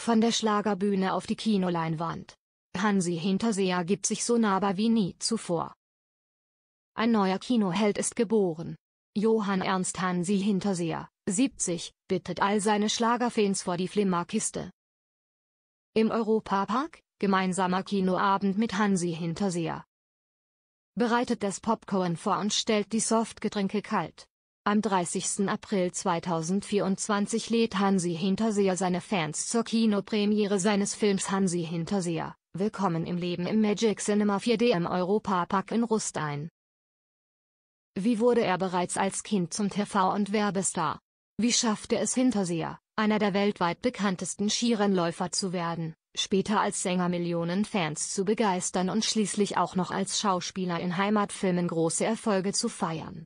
Von der Schlagerbühne auf die Kinoleinwand. Hansi Hinterseher gibt sich so nahbar wie nie zuvor. Ein neuer Kinoheld ist geboren. Johann Ernst Hansi Hinterseher, 70, bittet all seine Schlagerfans vor die Flimmerkiste. Im Europapark, gemeinsamer Kinoabend mit Hansi Hinterseher. Bereitet das Popcorn vor und stellt die Softgetränke kalt. Am 30. April 2024 lädt Hansi Hinterseer seine Fans zur Kinopremiere seines Films Hansi Hinterseer, Willkommen im Leben im Magic Cinema 4D im Europapark in Rust ein. Wie wurde er bereits als Kind zum TV- und Werbestar? Wie schaffte es Hinterseer, einer der weltweit bekanntesten Skirennläufer zu werden, später als Sänger Millionen Fans zu begeistern und schließlich auch noch als Schauspieler in Heimatfilmen große Erfolge zu feiern?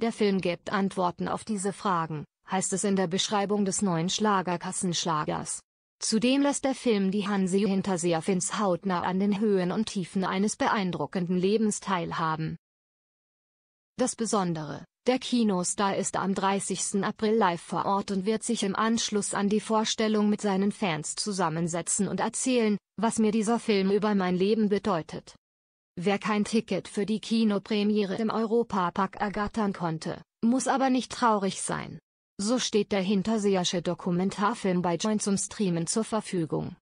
Der Film gibt Antworten auf diese Fragen, heißt es in der Beschreibung des neuen Schlagerkassenschlagers. Zudem lässt der Film die Hansi Hinterseerfins hautnah an den Höhen und Tiefen eines beeindruckenden Lebens teilhaben. Das Besondere, der Kinostar ist am 30. April live vor Ort und wird sich im Anschluss an die Vorstellung mit seinen Fans zusammensetzen und erzählen, was mir dieser Film über mein Leben bedeutet. Wer kein Ticket für die Kinopremiere im Europapark ergattern konnte, muss aber nicht traurig sein. So steht der hinterseersche Dokumentarfilm bei Join zum Streamen zur Verfügung.